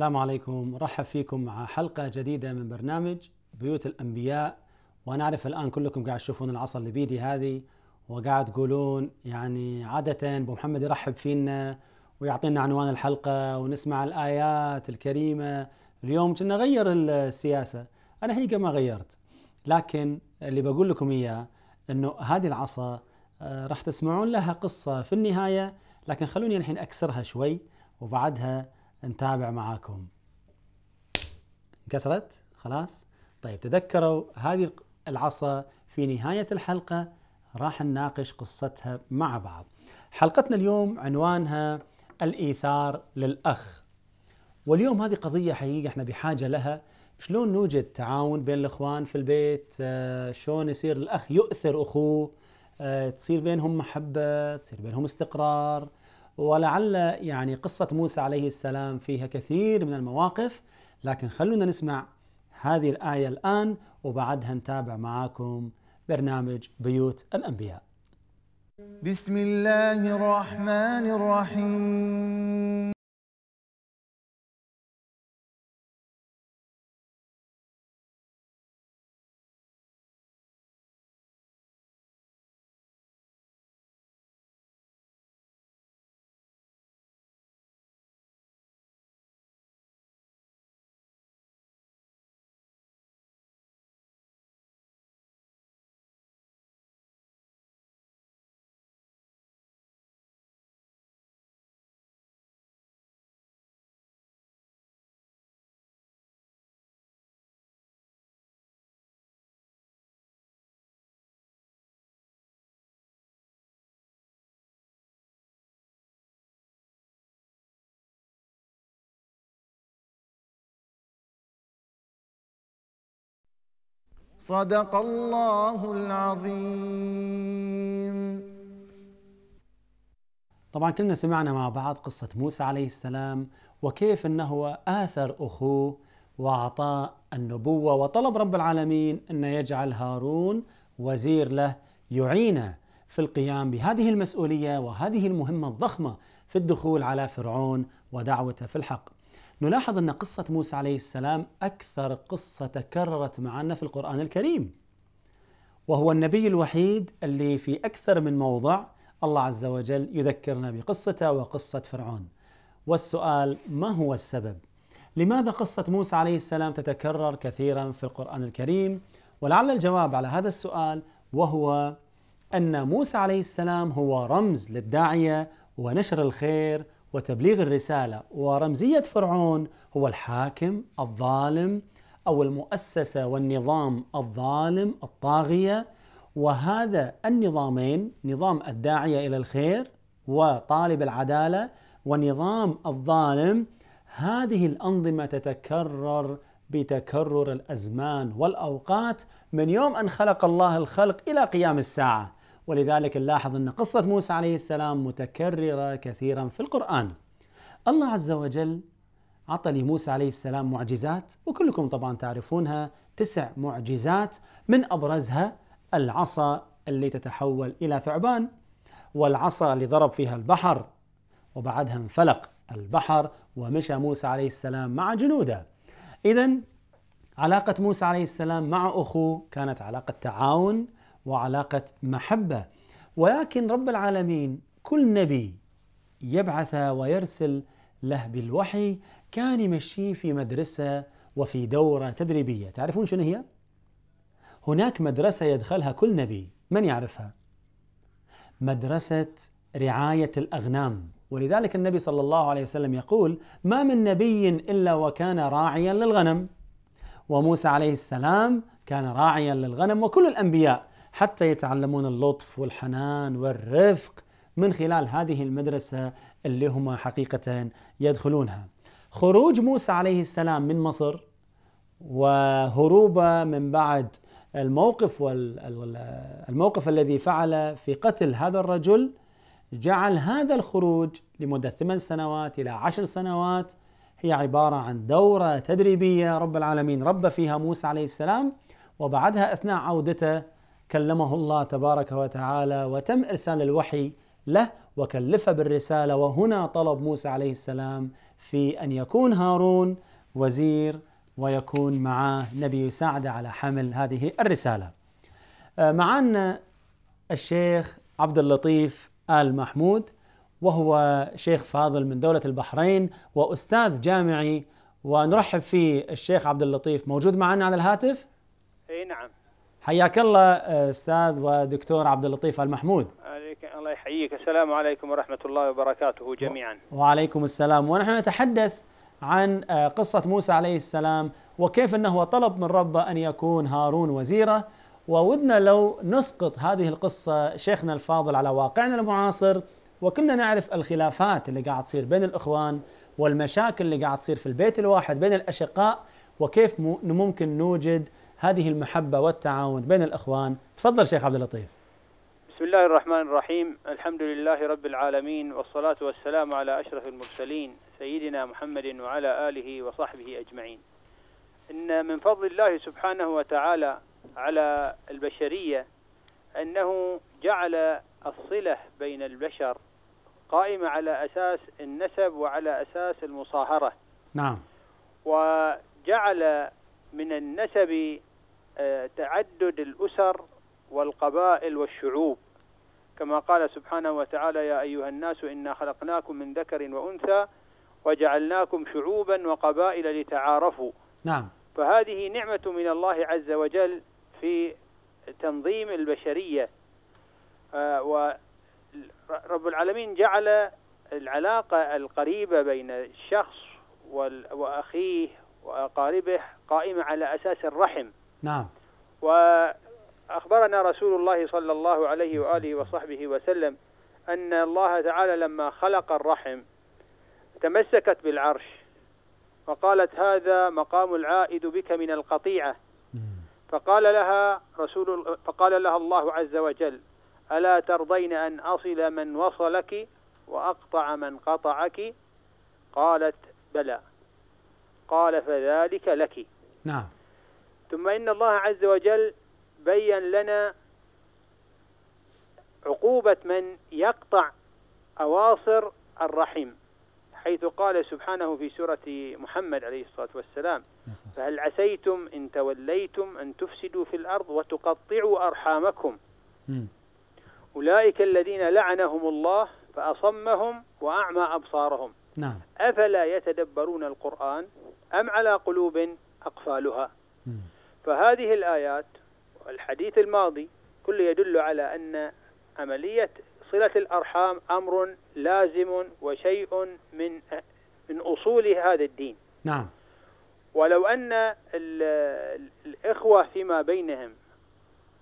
السلام عليكم رحب فيكم مع حلقة جديدة من برنامج بيوت الأنبياء وأنا أعرف الآن كلكم قاعد تشوفون العصا اللي بيدي هذه وقاعد تقولون يعني عادة أبو محمد يرحب فينا ويعطينا عنوان الحلقة ونسمع الآيات الكريمة اليوم كنا غير السياسة أنا هيقة ما غيرت لكن اللي بقول لكم إياه أنه هذه العصا آه، راح تسمعون لها قصة في النهاية لكن خلوني الحين أكسرها شوي وبعدها نتابع معاكم انكسرت خلاص طيب تذكروا هذه العصا في نهاية الحلقة راح نناقش قصتها مع بعض حلقتنا اليوم عنوانها الإيثار للأخ واليوم هذه قضية حقيقة احنا بحاجة لها شلون نوجد تعاون بين الإخوان في البيت آه، شلون يصير الأخ يؤثر أخوه آه، تصير بينهم محبة تصير بينهم استقرار ولعل يعني قصة موسى عليه السلام فيها كثير من المواقف لكن خلونا نسمع هذه الآية الآن وبعدها نتابع معاكم برنامج بيوت الأنبياء بسم الله الرحمن الرحيم صدق الله العظيم طبعا كلنا سمعنا مع بعض قصة موسى عليه السلام وكيف أنه آثر أخوه وأعطاه النبوة وطلب رب العالمين أن يجعل هارون وزير له يعينه في القيام بهذه المسؤولية وهذه المهمة الضخمة في الدخول على فرعون ودعوته في الحق نلاحظ أن قصة موسى عليه السلام أكثر قصة تكررت معنا في القرآن الكريم وهو النبي الوحيد اللي في أكثر من موضع الله عز وجل يذكرنا بقصته وقصة فرعون والسؤال ما هو السبب؟ لماذا قصة موسى عليه السلام تتكرر كثيرا في القرآن الكريم؟ ولعل الجواب على هذا السؤال وهو أن موسى عليه السلام هو رمز للداعية ونشر الخير وتبليغ الرسالة ورمزية فرعون هو الحاكم الظالم أو المؤسسة والنظام الظالم الطاغية وهذا النظامين نظام الداعية إلى الخير وطالب العدالة ونظام الظالم هذه الأنظمة تتكرر بتكرر الأزمان والأوقات من يوم أن خلق الله الخلق إلى قيام الساعة ولذلك نلاحظ أن قصة موسى عليه السلام متكررة كثيرا في القرآن الله عز وجل عطى لموسى عليه السلام معجزات وكلكم طبعا تعرفونها تسع معجزات من أبرزها العصا اللي تتحول إلى ثعبان والعصا اللي ضرب فيها البحر وبعدها انفلق البحر ومشى موسى عليه السلام مع جنوده إذا علاقة موسى عليه السلام مع أخوه كانت علاقة تعاون وعلاقة محبة ولكن رب العالمين كل نبي يبعث ويرسل له بالوحي كان يمشيه في مدرسة وفي دورة تدريبية تعرفون شنو هي؟ هناك مدرسة يدخلها كل نبي من يعرفها؟ مدرسة رعاية الأغنام ولذلك النبي صلى الله عليه وسلم يقول ما من نبي إلا وكان راعيا للغنم وموسى عليه السلام كان راعيا للغنم وكل الأنبياء حتى يتعلمون اللطف والحنان والرفق من خلال هذه المدرسة اللي هما حقيقة يدخلونها خروج موسى عليه السلام من مصر وهروبه من بعد الموقف والموقف الذي فعل في قتل هذا الرجل جعل هذا الخروج لمدة ثمان سنوات إلى عشر سنوات هي عبارة عن دورة تدريبية رب العالمين ربى فيها موسى عليه السلام وبعدها أثناء عودته كلمه الله تبارك وتعالى وتم ارسال الوحي له وكلف بالرساله وهنا طلب موسى عليه السلام في ان يكون هارون وزير ويكون معاه نبي يساعده على حمل هذه الرساله. آه، معنا الشيخ عبد اللطيف ال محمود وهو شيخ فاضل من دوله البحرين واستاذ جامعي ونرحب فيه الشيخ عبد اللطيف موجود معنا على الهاتف؟ اي نعم حياك الله استاذ ودكتور عبد اللطيف المحمود عليك الله يحييك السلام عليكم ورحمه الله وبركاته جميعا وعليكم السلام ونحن نتحدث عن آه، قصه موسى عليه السلام وكيف انه طلب من ربه ان يكون هارون وزيره وودنا لو نسقط هذه القصه شيخنا الفاضل على واقعنا المعاصر وكلنا نعرف الخلافات اللي قاعد تصير بين الاخوان والمشاكل اللي قاعد تصير في البيت الواحد بين الاشقاء وكيف ممكن نوجد هذه المحبة والتعاون بين الأخوان تفضل شيخ عبد اللطيف بسم الله الرحمن الرحيم الحمد لله رب العالمين والصلاة والسلام على أشرف المرسلين سيدنا محمد وعلى آله وصحبه أجمعين إن من فضل الله سبحانه وتعالى على البشرية أنه جعل الصلة بين البشر قائمة على أساس النسب وعلى أساس المصاهرة نعم وجعل من النسب آه، تعدد الأسر والقبائل والشعوب كما قال سبحانه وتعالى يا أيها الناس إنا خلقناكم من ذكر وأنثى وجعلناكم شعوبا وقبائل لتعارفوا نعم فهذه نعمة من الله عز وجل في تنظيم البشرية آه، ورب العالمين جعل العلاقة القريبة بين الشخص وأخيه وأقاربه قائمة على أساس الرحم نعم وأخبرنا رسول الله صلى الله عليه وآله وصحبه وسلم أن الله تعالى لما خلق الرحم تمسكت بالعرش وقالت هذا مقام العائد بك من القطيعة فقال لها رسول فقال لها الله عز وجل ألا ترضين أن أصل من وصلك وأقطع من قطعك قالت بلى قال فذلك لك نعم ثم إن الله عز وجل بين لنا عقوبة من يقطع أواصر الرحم حيث قال سبحانه في سورة محمد عليه الصلاة والسلام نعم فهل عسيتم إن توليتم أن تفسدوا في الأرض وتقطعوا أرحامكم أولئك الذين لعنهم الله فأصمهم وأعمى أبصارهم نعم. أفلا يتدبرون القرآن أم على قلوب أقفالها فهذه الآيات والحديث الماضي كله يدل على أن عملية صلة الأرحام أمر لازم وشيء من من أصول هذا الدين نعم ولو أن الإخوة فيما بينهم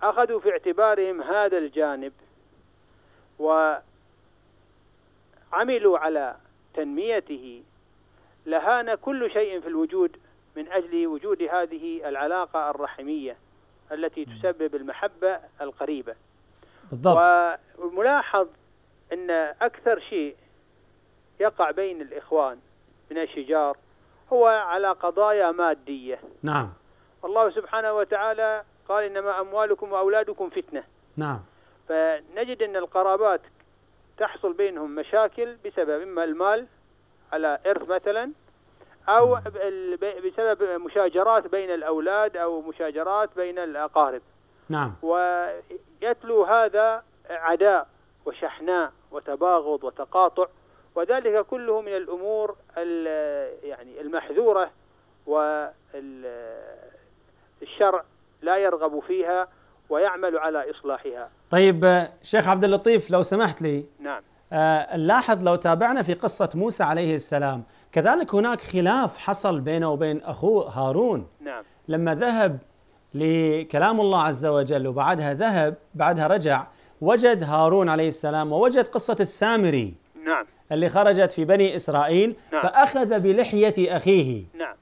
أخذوا في اعتبارهم هذا الجانب وعملوا على تنميته لهان كل شيء في الوجود من أجل وجود هذه العلاقة الرحمية التي تسبب المحبة القريبة بالضبط وملاحظ أن أكثر شيء يقع بين الإخوان من الشجار هو على قضايا مادية نعم الله سبحانه وتعالى قال إنما أموالكم وأولادكم فتنة نعم فنجد أن القرابات تحصل بينهم مشاكل بسبب إما المال على إرث مثلا أو بسبب مشاجرات بين الأولاد أو مشاجرات بين الأقارب نعم ويتلو هذا عداء وشحناء وتباغض وتقاطع وذلك كله من الأمور يعني المحذورة والشرع لا يرغب فيها ويعمل على إصلاحها طيب شيخ عبد اللطيف لو سمحت لي نعم آه، نلاحظ لو تابعنا في قصة موسى عليه السلام كذلك هناك خلاف حصل بينه وبين أخوه هارون نعم. لما ذهب لكلام الله عز وجل وبعدها ذهب بعدها رجع وجد هارون عليه السلام ووجد قصة السامري نعم اللي خرجت في بني إسرائيل نعم. فأخذ بلحية أخيه نعم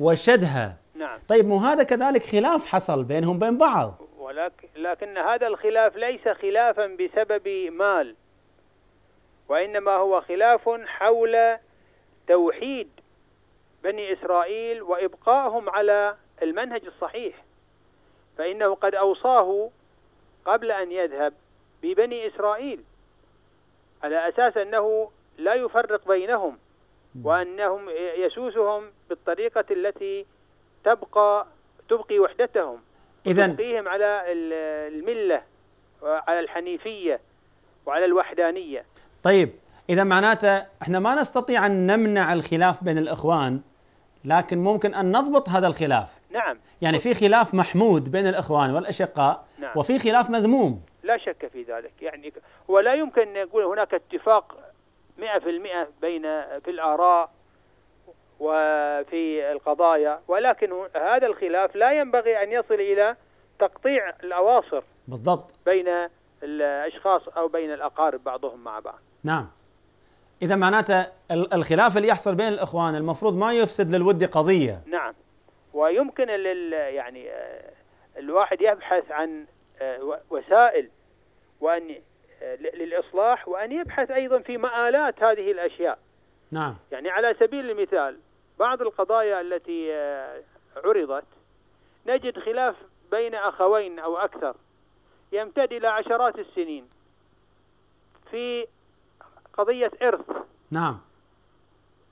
وشدها نعم طيب مو هذا كذلك خلاف حصل بينهم بين بعض ولكن لكن هذا الخلاف ليس خلافا بسبب مال وإنما هو خلاف حول توحيد بني إسرائيل وإبقائهم على المنهج الصحيح فإنه قد أوصاه قبل أن يذهب ببني إسرائيل على أساس أنه لا يفرق بينهم وأنهم يسوسهم بالطريقة التي تبقى تبقي وحدتهم إذا تبقيهم على الملة وعلى الحنيفية وعلى الوحدانية طيب اذا معناته احنا ما نستطيع ان نمنع الخلاف بين الاخوان لكن ممكن ان نضبط هذا الخلاف نعم يعني في خلاف محمود بين الاخوان والاشقاء نعم. وفي خلاف مذموم لا شك في ذلك يعني ولا يمكن ان يكون هناك اتفاق 100% بين في الاراء وفي القضايا ولكن هذا الخلاف لا ينبغي ان يصل الى تقطيع الاواصر بالضبط بين الاشخاص او بين الاقارب بعضهم مع بعض نعم اذا معناته الخلاف اللي يحصل بين الاخوان المفروض ما يفسد للود قضيه نعم ويمكن لل يعني آه، الواحد يبحث عن آه، وسائل وان آه، للاصلاح وان يبحث ايضا في مآلات هذه الاشياء نعم يعني على سبيل المثال بعض القضايا التي عرضت نجد خلاف بين اخوين او اكثر يمتد الى عشرات السنين في قضية إرث نعم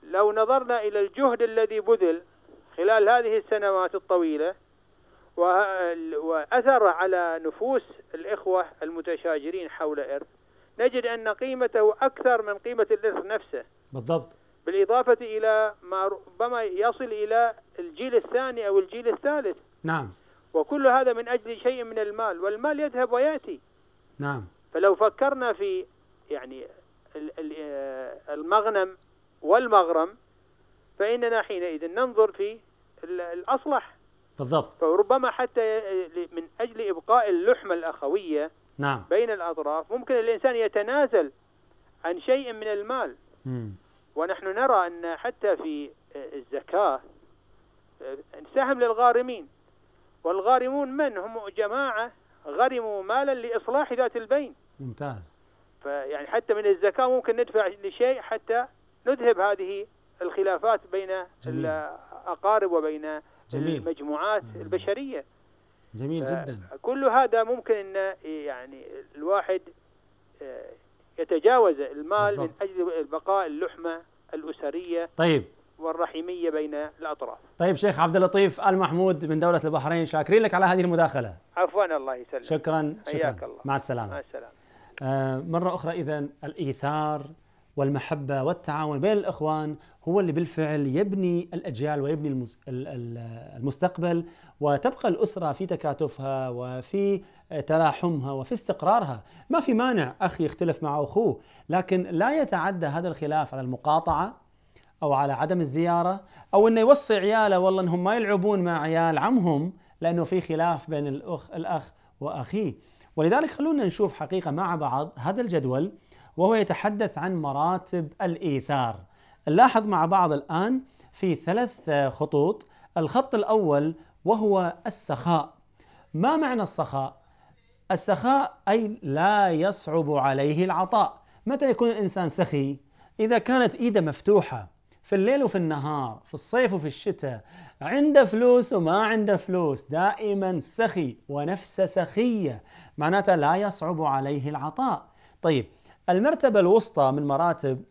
لو نظرنا إلى الجهد الذي بذل خلال هذه السنوات الطويلة وأثر على نفوس الإخوة المتشاجرين حول إرث نجد أن قيمته أكثر من قيمة الإرث نفسه بالضبط بالإضافة إلى ما ربما يصل إلى الجيل الثاني أو الجيل الثالث نعم وكل هذا من أجل شيء من المال والمال يذهب ويأتي نعم فلو فكرنا في يعني آه، المغنم والمغرم فإننا حينئذ ننظر في الأصلح بالضبط فربما حتى من أجل إبقاء اللحمة الأخوية نعم. بين الأطراف ممكن الإنسان يتنازل عن شيء من المال م. ونحن نرى أن حتى في آه، الزكاة آه، سهم للغارمين والغارمون من هم جماعة غرموا مالا لإصلاح ذات البين ممتاز فيعني حتى من الزكاة ممكن ندفع لشيء حتى نذهب هذه الخلافات بين جميل. الأقارب وبين جميل. المجموعات مم. البشرية جميل جدا كل هذا ممكن أن يعني الواحد آه، يتجاوز المال من أجل البقاء اللحمة الأسرية طيب والرحمية بين الأطراف طيب شيخ عبد اللطيف آل محمود من دولة البحرين شاكرين لك على هذه المداخلة عفوا الله يسلمك شكرا شكرا الله. مع السلامة مع السلامة آه، مرة أخرى إذا الإيثار والمحبة والتعاون بين الإخوان هو اللي بالفعل يبني الأجيال ويبني المستقبل وتبقى الأسرة في تكاتفها وفي تلاحمها وفي استقرارها ما في مانع أخي يختلف مع أخوه لكن لا يتعدى هذا الخلاف على المقاطعة أو على عدم الزيارة أو أنه يوصي عياله والله أنهم ما يلعبون مع عيال عمهم لأنه في خلاف بين الأخ, الأخ وأخيه ولذلك خلونا نشوف حقيقة مع بعض هذا الجدول وهو يتحدث عن مراتب الإيثار نلاحظ مع بعض الآن في ثلاث خطوط الخط الأول وهو السخاء ما معنى السخاء؟ السخاء أي لا يصعب عليه العطاء متى يكون الإنسان سخي؟ إذا كانت إيده مفتوحة في الليل وفي النهار في الصيف وفي الشتاء عنده فلوس وما عنده فلوس دائما سخي ونفسه سخية معناتها لا يصعب عليه العطاء طيب المرتبة الوسطى من مراتب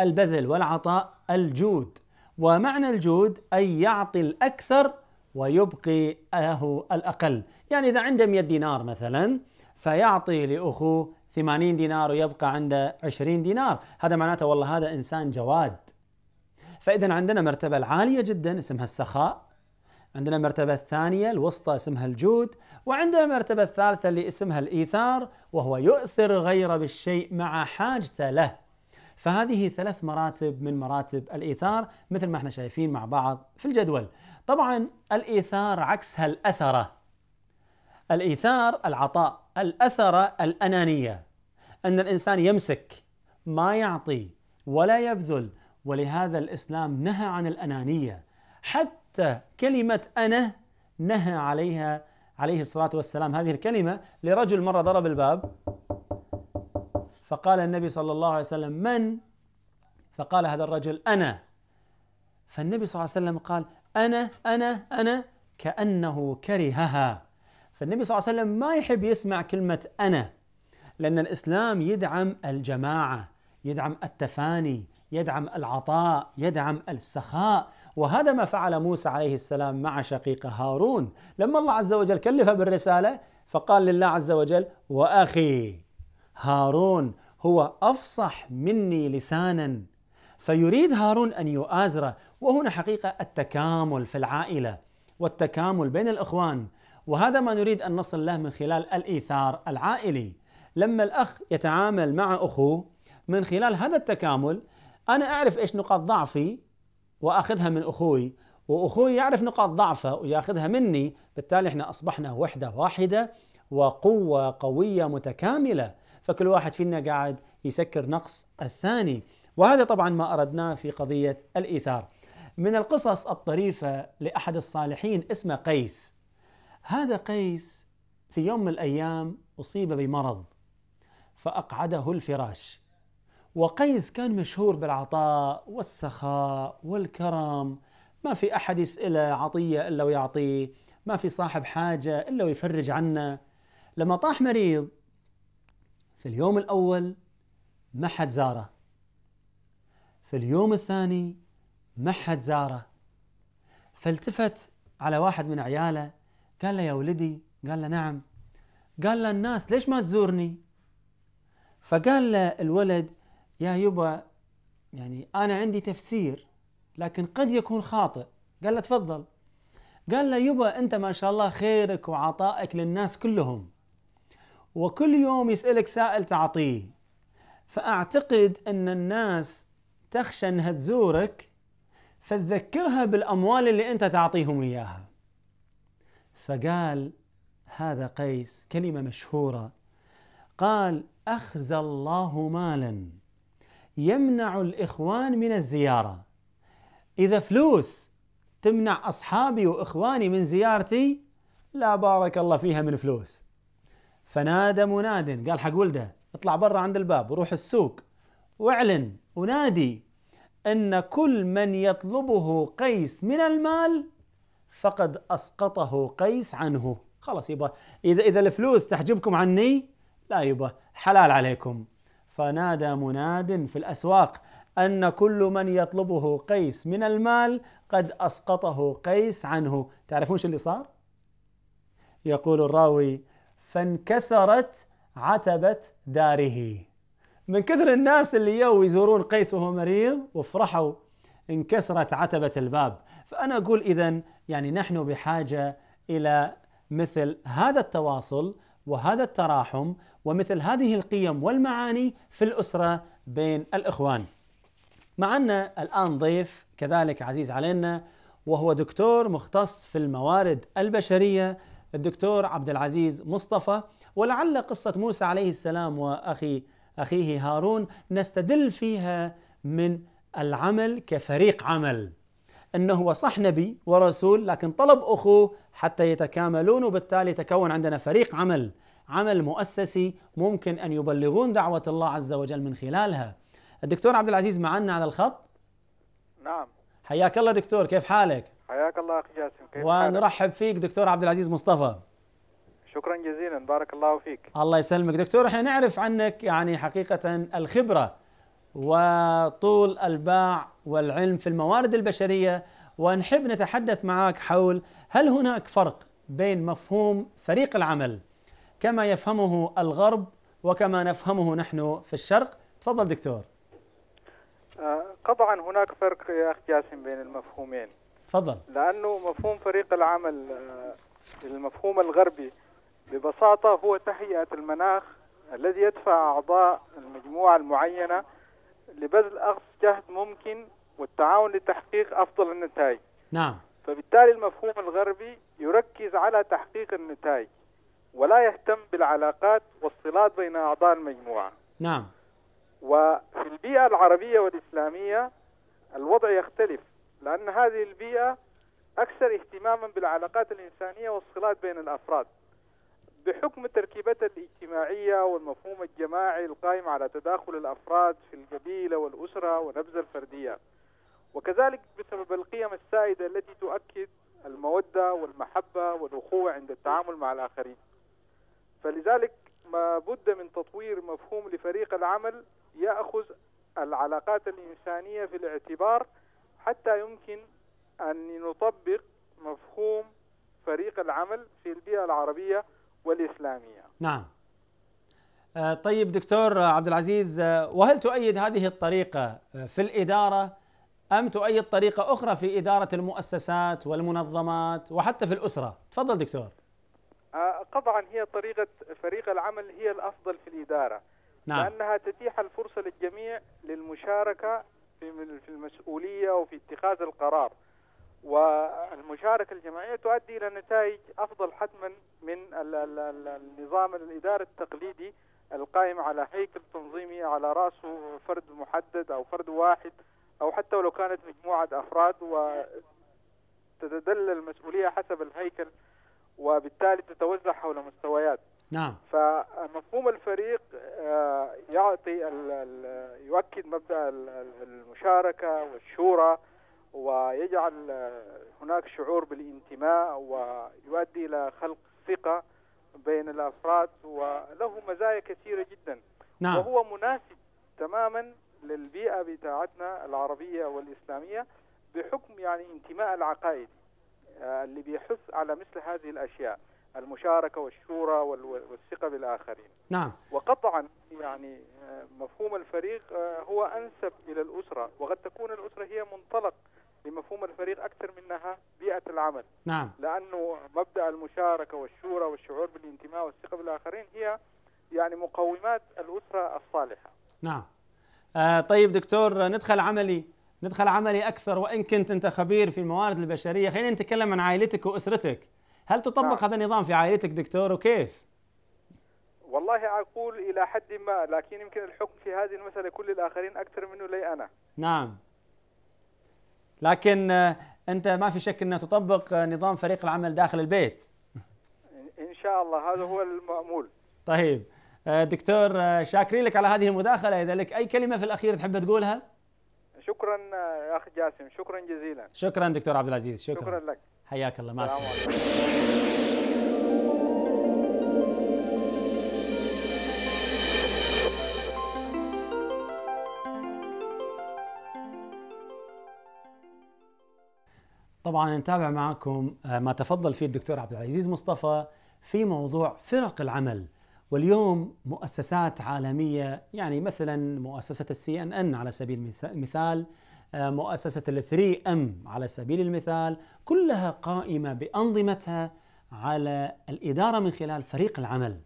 البذل والعطاء الجود ومعنى الجود أن يعطي الأكثر ويبقي له الأقل يعني إذا عنده 100 دينار مثلا فيعطي لأخوه 80 دينار ويبقى عنده 20 دينار هذا معناته والله هذا إنسان جواد فإذا عندنا مرتبة عالية جدا اسمها السخاء عندنا المرتبة الثانية الوسطى اسمها الجود وعندنا المرتبة الثالثة اللي اسمها الإيثار وهو يؤثر غيره بالشيء مع حاجته له فهذه ثلاث مراتب من مراتب الإيثار مثل ما احنا شايفين مع بعض في الجدول طبعا الإيثار عكسها الأثرة الإيثار العطاء الأثرة الأنانية أن الإنسان يمسك ما يعطي ولا يبذل ولهذا الإسلام نهى عن الأنانية حتى حتى كلمة أنا نهى عليها عليه الصلاة والسلام هذه الكلمة لرجل مرة ضرب الباب فقال النبي صلى الله عليه وسلم من؟ فقال هذا الرجل أنا فالنبي صلى الله عليه وسلم قال أنا أنا أنا كأنه كرهها فالنبي صلى الله عليه وسلم ما يحب يسمع كلمة أنا لأن الإسلام يدعم الجماعة يدعم التفاني يدعم العطاء يدعم السخاء وهذا ما فعل موسى عليه السلام مع شقيقه هارون لما الله عز وجل كلفه بالرساله فقال لله عز وجل واخي هارون هو افصح مني لسانا فيريد هارون ان يؤازره وهنا حقيقه التكامل في العائله والتكامل بين الاخوان وهذا ما نريد ان نصل له من خلال الايثار العائلي لما الاخ يتعامل مع اخوه من خلال هذا التكامل انا اعرف ايش نقاط ضعفي واخذها من اخوي واخوي يعرف نقاط ضعفه وياخذها مني بالتالي احنا اصبحنا وحده واحده وقوه قويه متكامله فكل واحد فينا قاعد يسكر نقص الثاني وهذا طبعا ما اردناه في قضيه الايثار من القصص الطريفه لاحد الصالحين اسمه قيس هذا قيس في يوم من الايام اصيب بمرض فاقعده الفراش وقيس كان مشهور بالعطاء والسخاء والكرم ما في أحد يسأله عطية إلا ويعطيه ما في صاحب حاجة إلا ويفرج عنه لما طاح مريض في اليوم الأول ما حد زاره في اليوم الثاني ما حد زاره فالتفت على واحد من عياله قال له يا ولدي قال له نعم قال له الناس ليش ما تزورني فقال له الولد يا يبا يعني أنا عندي تفسير لكن قد يكون خاطئ قال له تفضل قال له يبا أنت ما شاء الله خيرك وعطائك للناس كلهم وكل يوم يسألك سائل تعطيه فأعتقد أن الناس تخشى أنها تزورك فتذكرها بالأموال اللي أنت تعطيهم إياها فقال هذا قيس كلمة مشهورة قال أخزى الله مالا يمنع الإخوان من الزيارة إذا فلوس تمنع أصحابي وإخواني من زيارتي لا بارك الله فيها من فلوس فنادى مناد قال حق ولده اطلع برا عند الباب وروح السوق واعلن ونادي أن كل من يطلبه قيس من المال فقد أسقطه قيس عنه خلاص يبا إذا إذا الفلوس تحجبكم عني لا يبا حلال عليكم فنادى مناد في الأسواق أن كل من يطلبه قيس من المال قد أسقطه قيس عنه تعرفون شو اللي صار؟ يقول الراوي فانكسرت عتبة داره من كثر الناس اللي يو يزورون قيس وهو مريض وفرحوا انكسرت عتبة الباب فأنا أقول إذا يعني نحن بحاجة إلى مثل هذا التواصل وهذا التراحم ومثل هذه القيم والمعاني في الأسرة بين الإخوان معنا الآن ضيف كذلك عزيز علينا وهو دكتور مختص في الموارد البشرية الدكتور عبد العزيز مصطفى ولعل قصة موسى عليه السلام وأخي أخيه هارون نستدل فيها من العمل كفريق عمل أنه هو صح نبي ورسول لكن طلب أخوه حتى يتكاملون وبالتالي تكون عندنا فريق عمل عمل مؤسسي ممكن أن يبلغون دعوة الله عز وجل من خلالها الدكتور عبد العزيز معنا على الخط نعم حياك الله دكتور كيف حالك حياك الله أخي جاسم كيف ونرحب حالك؟ فيك دكتور عبد العزيز مصطفى شكرا جزيلا بارك الله فيك الله يسلمك دكتور احنا نعرف عنك يعني حقيقة الخبرة وطول الباع والعلم في الموارد البشريه ونحب نتحدث معك حول هل هناك فرق بين مفهوم فريق العمل كما يفهمه الغرب وكما نفهمه نحن في الشرق تفضل دكتور آه، طبعا هناك فرق يا اخ جاسم بين المفهومين تفضل لانه مفهوم فريق العمل آه، المفهوم الغربي ببساطه هو تهيئه المناخ الذي يدفع اعضاء المجموعه المعينه لبذل أقصى جهد ممكن والتعاون لتحقيق أفضل النتائج نعم فبالتالي المفهوم الغربي يركز على تحقيق النتائج ولا يهتم بالعلاقات والصلات بين أعضاء المجموعة نعم وفي البيئة العربية والإسلامية الوضع يختلف لأن هذه البيئة أكثر اهتماما بالعلاقات الإنسانية والصلات بين الأفراد بحكم التركيبات الاجتماعية والمفهوم الجماعي القائم على تداخل الأفراد في القبيلة والأسرة ونبذ الفردية وكذلك بسبب القيم السائدة التي تؤكد المودة والمحبة والأخوة عند التعامل مع الآخرين فلذلك ما بد من تطوير مفهوم لفريق العمل يأخذ العلاقات الإنسانية في الاعتبار حتى يمكن أن نطبق مفهوم فريق العمل في البيئة العربية والإسلامية نعم آه، طيب دكتور عبد العزيز آه، وهل تؤيد هذه الطريقة آه، في الإدارة أم تؤيد طريقة أخرى في إدارة المؤسسات والمنظمات وحتى في الأسرة تفضل دكتور طبعا هي طريقة فريق العمل هي الأفضل في الإدارة نعم. لأنها تتيح الفرصة للجميع للمشاركة في المسؤولية وفي اتخاذ القرار والمشاركة الجماعية تؤدي إلى نتائج أفضل حتما من النظام الإداري التقليدي القائم على هيكل تنظيمي على رأسه فرد محدد أو فرد واحد أو حتى ولو كانت مجموعة أفراد وتتدلل المسؤولية حسب الهيكل وبالتالي تتوزع حول مستويات نعم فمفهوم الفريق آه، يعطي يؤكد مبدا المشاركه والشورى ويجعل آه، هناك شعور بالانتماء ويؤدي إلى خلق ثقة بين الأفراد وله مزايا كثيرة جدا نعم. وهو مناسب تماما للبيئة بتاعتنا العربية والإسلامية بحكم يعني انتماء العقائد آه، اللي بيحث على مثل هذه الأشياء المشاركة والشورى والثقة بالآخرين نعم وقطعا يعني آه، مفهوم الفريق هو أنسب إلى الأسرة وقد تكون الأسرة هي منطلق لمفهوم الفريق أكثر منها بيئة العمل نعم لأنه مبدأ المشاركة والشورى والشعور بالانتماء والثقة بالآخرين هي يعني مقومات الأسرة الصالحة نعم آه طيب دكتور ندخل عملي ندخل عملي أكثر وإن كنت أنت خبير في الموارد البشرية خلينا نتكلم عن عائلتك وأسرتك هل تطبق نعم. هذا النظام في عائلتك دكتور وكيف؟ والله أقول إلى حد ما لكن يمكن الحكم في هذه المسألة كل الآخرين أكثر منه لي أنا نعم لكن آه، انت ما في شك انه تطبق آه، نظام فريق العمل داخل البيت ان شاء الله هذا هو المامول طيب آه، دكتور شاكرين لك على هذه المداخله اذا لك اي كلمه في الاخير تحب تقولها شكرا يا اخ جاسم شكرا جزيلا شكرا دكتور عبد العزيز شكرا, شكرا لك حياك الله مع السلامه طبعا نتابع معكم آه، ما تفضل فيه الدكتور عبد العزيز مصطفى في موضوع فرق العمل واليوم مؤسسات عالمية يعني مثلا مؤسسة السي ان ان على سبيل المثال آه، مؤسسة الثري ام على سبيل المثال كلها قائمة بأنظمتها على الإدارة من خلال فريق العمل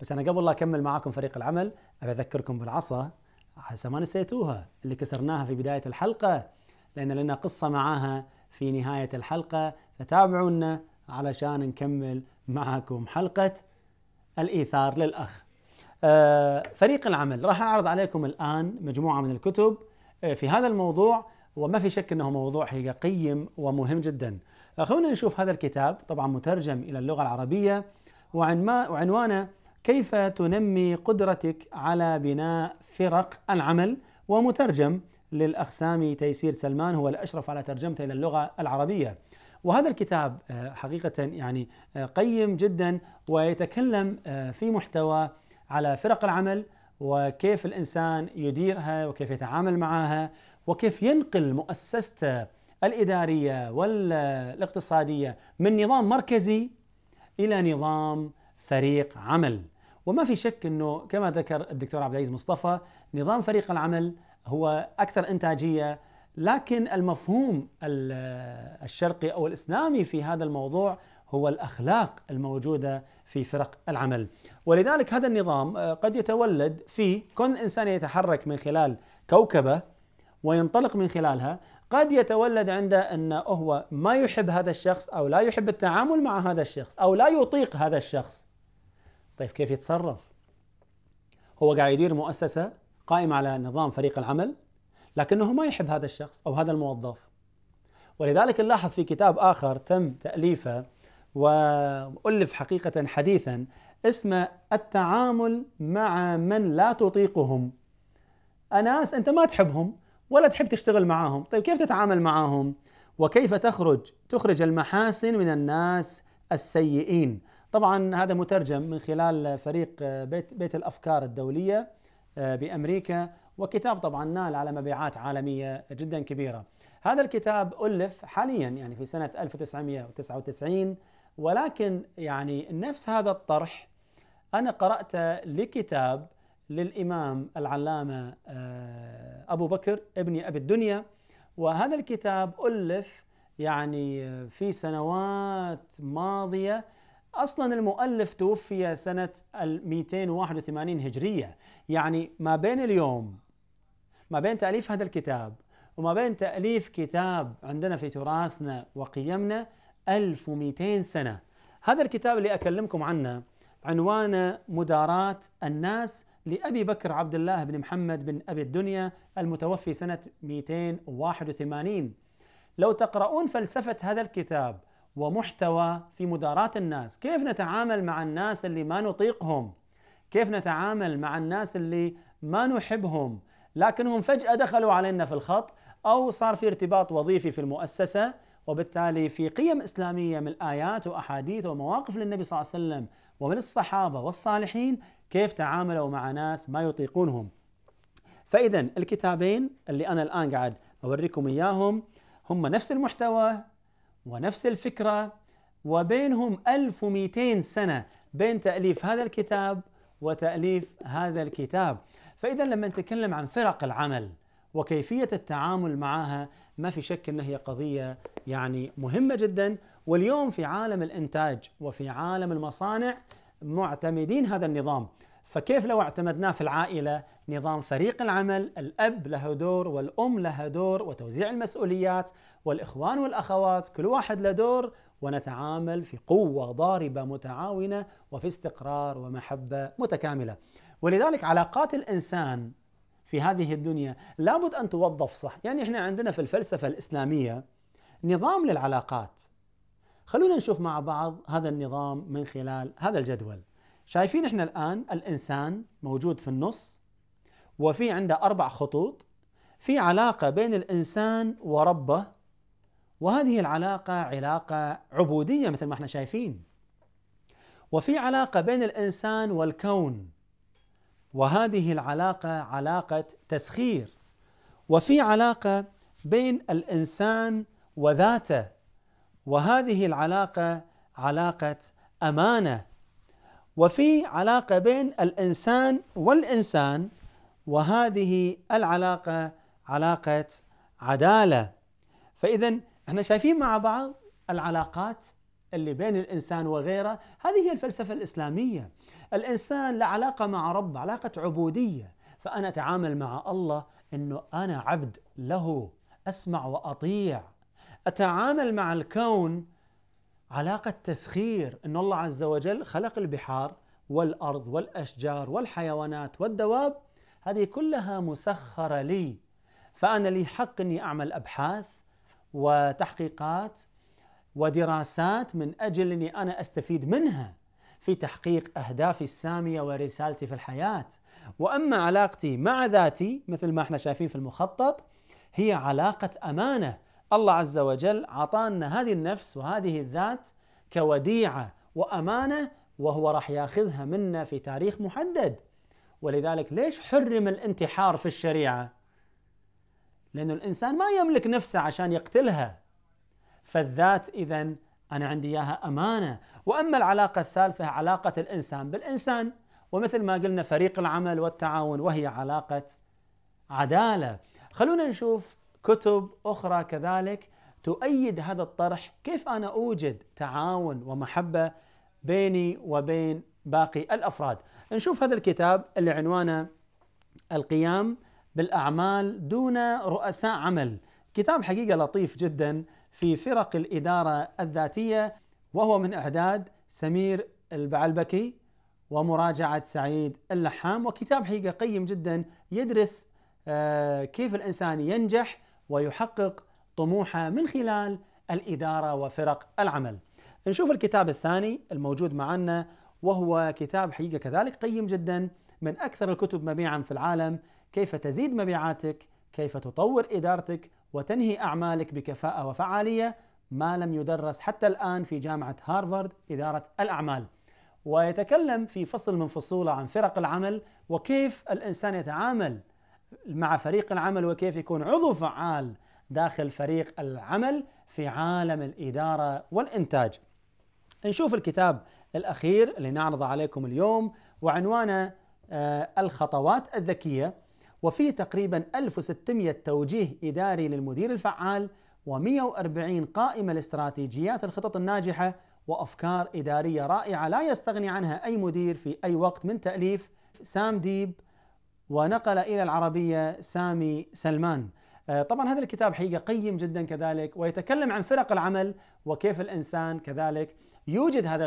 بس أنا قبل لا أكمل معاكم فريق العمل أبي أذكركم بالعصا حسب ما نسيتوها اللي كسرناها في بداية الحلقة لأن لنا قصة معاها في نهاية الحلقة فتابعونا علشان نكمل معكم حلقة الإيثار للأخ آه، فريق العمل راح أعرض عليكم الآن مجموعة من الكتب آه، في هذا الموضوع وما في شك أنه موضوع هي قيم ومهم جدا خلونا نشوف هذا الكتاب طبعا مترجم إلى اللغة العربية وعنوانه كيف تنمي قدرتك على بناء فرق العمل ومترجم للأخسامي تيسير سلمان هو الأشرف على ترجمته إلى اللغة العربية وهذا الكتاب آه، حقيقة يعني آه، قيم جدا ويتكلم آه، في محتوى على فرق العمل وكيف الإنسان يديرها وكيف يتعامل معها وكيف ينقل مؤسسته الإدارية والاقتصادية من نظام مركزي إلى نظام فريق عمل وما في شك أنه كما ذكر الدكتور عبد العزيز مصطفى نظام فريق العمل هو اكثر انتاجيه لكن المفهوم الشرقي او الاسلامي في هذا الموضوع هو الاخلاق الموجوده في فرق العمل ولذلك هذا النظام آه، قد يتولد في كون الانسان يتحرك من خلال كوكبه وينطلق من خلالها قد يتولد عنده ان هو ما يحب هذا الشخص او لا يحب التعامل مع هذا الشخص او لا يطيق هذا الشخص طيب كيف يتصرف هو قاعد يدير مؤسسه قائم على نظام فريق العمل لكنه ما يحب هذا الشخص أو هذا الموظف ولذلك نلاحظ في كتاب آخر تم تأليفه وألف حقيقة حديثا اسمه التعامل مع من لا تطيقهم أناس أنت ما تحبهم ولا تحب تشتغل معاهم طيب كيف تتعامل معاهم وكيف تخرج تخرج المحاسن من الناس السيئين طبعا هذا مترجم من خلال فريق بيت, بيت الأفكار الدولية آه، بامريكا وكتاب طبعا نال على مبيعات عالميه جدا كبيره. هذا الكتاب الف حاليا يعني في سنه 1999 ولكن يعني نفس هذا الطرح انا قراته لكتاب للامام العلامه آه، ابو بكر ابن ابي الدنيا وهذا الكتاب الف يعني في سنوات ماضيه أصلا المؤلف توفي سنة 281 هجرية يعني ما بين اليوم ما بين تأليف هذا الكتاب وما بين تأليف كتاب عندنا في تراثنا وقيمنا 1200 سنة هذا الكتاب اللي أكلمكم عنه عنوانه مداراة الناس لأبي بكر عبد الله بن محمد بن أبي الدنيا المتوفي سنة 281 لو تقرؤون فلسفة هذا الكتاب ومحتوى في مداراة الناس كيف نتعامل مع الناس اللي ما نطيقهم كيف نتعامل مع الناس اللي ما نحبهم لكنهم فجأة دخلوا علينا في الخط أو صار في ارتباط وظيفي في المؤسسة وبالتالي في قيم إسلامية من آيات وأحاديث ومواقف للنبي صلى الله عليه وسلم ومن الصحابة والصالحين كيف تعاملوا مع ناس ما يطيقونهم فإذا الكتابين اللي أنا الآن قاعد أوريكم إياهم هم نفس المحتوى ونفس الفكرة وبينهم 1200 سنة بين تأليف هذا الكتاب وتأليف هذا الكتاب فإذا لما نتكلم عن فرق العمل وكيفية التعامل معها ما في شك أنها هي قضية يعني مهمة جدا واليوم في عالم الإنتاج وفي عالم المصانع معتمدين هذا النظام فكيف لو اعتمدناه في العائلة نظام فريق العمل الأب له دور والأم لها دور وتوزيع المسؤوليات والإخوان والأخوات كل واحد له دور ونتعامل في قوة ضاربة متعاونة وفي استقرار ومحبة متكاملة ولذلك علاقات الإنسان في هذه الدنيا لابد أن توظف صح يعني إحنا عندنا في الفلسفة الإسلامية نظام للعلاقات خلونا نشوف مع بعض هذا النظام من خلال هذا الجدول شايفين احنا الآن الإنسان موجود في النص وفي عنده أربع خطوط في علاقة بين الإنسان وربه وهذه العلاقة علاقة عبودية مثل ما احنا شايفين وفي علاقة بين الإنسان والكون وهذه العلاقة علاقة تسخير وفي علاقة بين الإنسان وذاته وهذه العلاقة علاقة أمانة وفي علاقة بين الإنسان والإنسان وهذه العلاقة علاقة عدالة فإذا احنا شايفين مع بعض العلاقات اللي بين الإنسان وغيره هذه هي الفلسفة الإسلامية الإنسان له علاقة مع رب علاقة عبودية فأنا أتعامل مع الله أنه أنا عبد له أسمع وأطيع أتعامل مع الكون علاقة تسخير أن الله عز وجل خلق البحار والأرض والأشجار والحيوانات والدواب هذه كلها مسخرة لي فأنا لي حق أني أعمل أبحاث وتحقيقات ودراسات من أجل أني أنا أستفيد منها في تحقيق أهدافي السامية ورسالتي في الحياة وأما علاقتي مع ذاتي مثل ما احنا شايفين في المخطط هي علاقة أمانة الله عز وجل عطانا هذه النفس وهذه الذات كوديعه وامانه وهو راح ياخذها منا في تاريخ محدد ولذلك ليش حرم الانتحار في الشريعه؟ لأن الإنسان ما يملك نفسه عشان يقتلها فالذات إذا أنا عندي إياها أمانة وأما العلاقة الثالثة علاقة الإنسان بالإنسان ومثل ما قلنا فريق العمل والتعاون وهي علاقة عدالة خلونا نشوف كتب اخرى كذلك تؤيد هذا الطرح كيف انا اوجد تعاون ومحبه بيني وبين باقي الافراد. نشوف هذا الكتاب اللي عنوانه القيام بالاعمال دون رؤساء عمل، كتاب حقيقه لطيف جدا في فرق الاداره الذاتيه وهو من اعداد سمير البعلبكي ومراجعه سعيد اللحام وكتاب حقيقه قيم جدا يدرس آه، كيف الانسان ينجح ويحقق طموحه من خلال الإدارة وفرق العمل نشوف الكتاب الثاني الموجود معنا وهو كتاب حقيقة كذلك قيم جدا من أكثر الكتب مبيعا في العالم كيف تزيد مبيعاتك كيف تطور إدارتك وتنهي أعمالك بكفاءة وفعالية ما لم يدرس حتى الآن في جامعة هارفارد إدارة الأعمال ويتكلم في فصل من فصوله عن فرق العمل وكيف الإنسان يتعامل مع فريق العمل وكيف يكون عضو فعال داخل فريق العمل في عالم الإدارة والإنتاج نشوف الكتاب الأخير اللي نعرضه عليكم اليوم وعنوانه آه، الخطوات الذكية وفيه تقريبا 1600 توجيه إداري للمدير الفعال و140 قائمة لاستراتيجيات الخطط الناجحة وأفكار إدارية رائعة لا يستغني عنها أي مدير في أي وقت من تأليف سام ديب ونقل إلى العربية سامي سلمان آه، طبعا هذا الكتاب حقيقة قيم جدا كذلك ويتكلم عن فرق العمل وكيف الإنسان كذلك يوجد هذا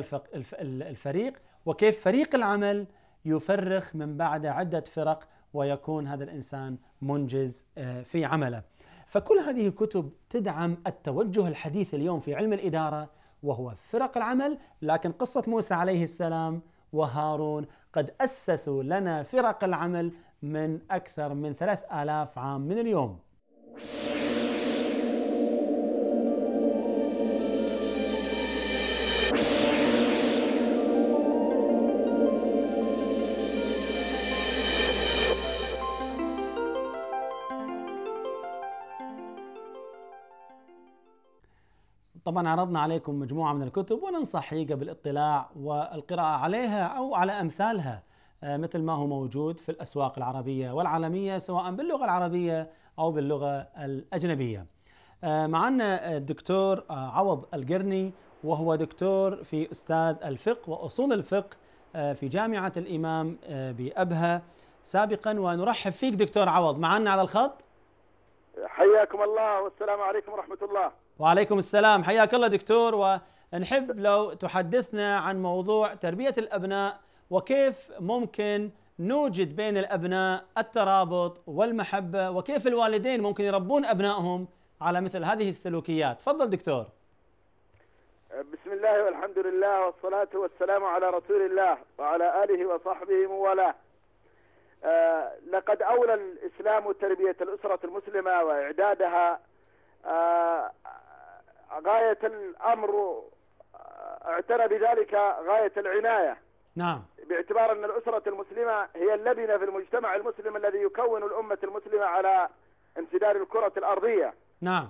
الفريق وكيف فريق العمل يفرخ من بعد عدة فرق ويكون هذا الإنسان منجز آه، في عمله فكل هذه كتب تدعم التوجه الحديث اليوم في علم الإدارة وهو فرق العمل لكن قصة موسى عليه السلام وهارون قد أسسوا لنا فرق العمل من أكثر من 3000 عام من اليوم طبعا عرضنا عليكم مجموعة من الكتب وننصح حقيقة بالاطلاع والقراءة عليها أو على أمثالها آه، مثل ما هو موجود في الاسواق العربيه والعالميه سواء باللغه العربيه او باللغه الاجنبيه. آه، معنا الدكتور آه، عوض القرني وهو دكتور في استاذ الفقه واصول الفقه في جامعه الامام بابها سابقا ونرحب فيك دكتور عوض معنا على الخط. حياكم الله والسلام عليكم ورحمه الله. وعليكم السلام حياك الله دكتور ونحب لو تحدثنا عن موضوع تربيه الابناء وكيف ممكن نوجد بين الابناء الترابط والمحبه وكيف الوالدين ممكن يربون ابنائهم على مثل هذه السلوكيات تفضل دكتور بسم الله والحمد لله والصلاة والسلام على رسول الله وعلى آله وصحبه مولاه آه لقد أولى الإسلام تربية الأسرة المسلمة وإعدادها آه غاية الأمر آه، اعتنى بذلك غاية العناية نعم باعتبار أن الأسرة المسلمة هي اللبنة في المجتمع المسلم الذي يكون الأمة المسلمة على امتداد الكرة الأرضية نعم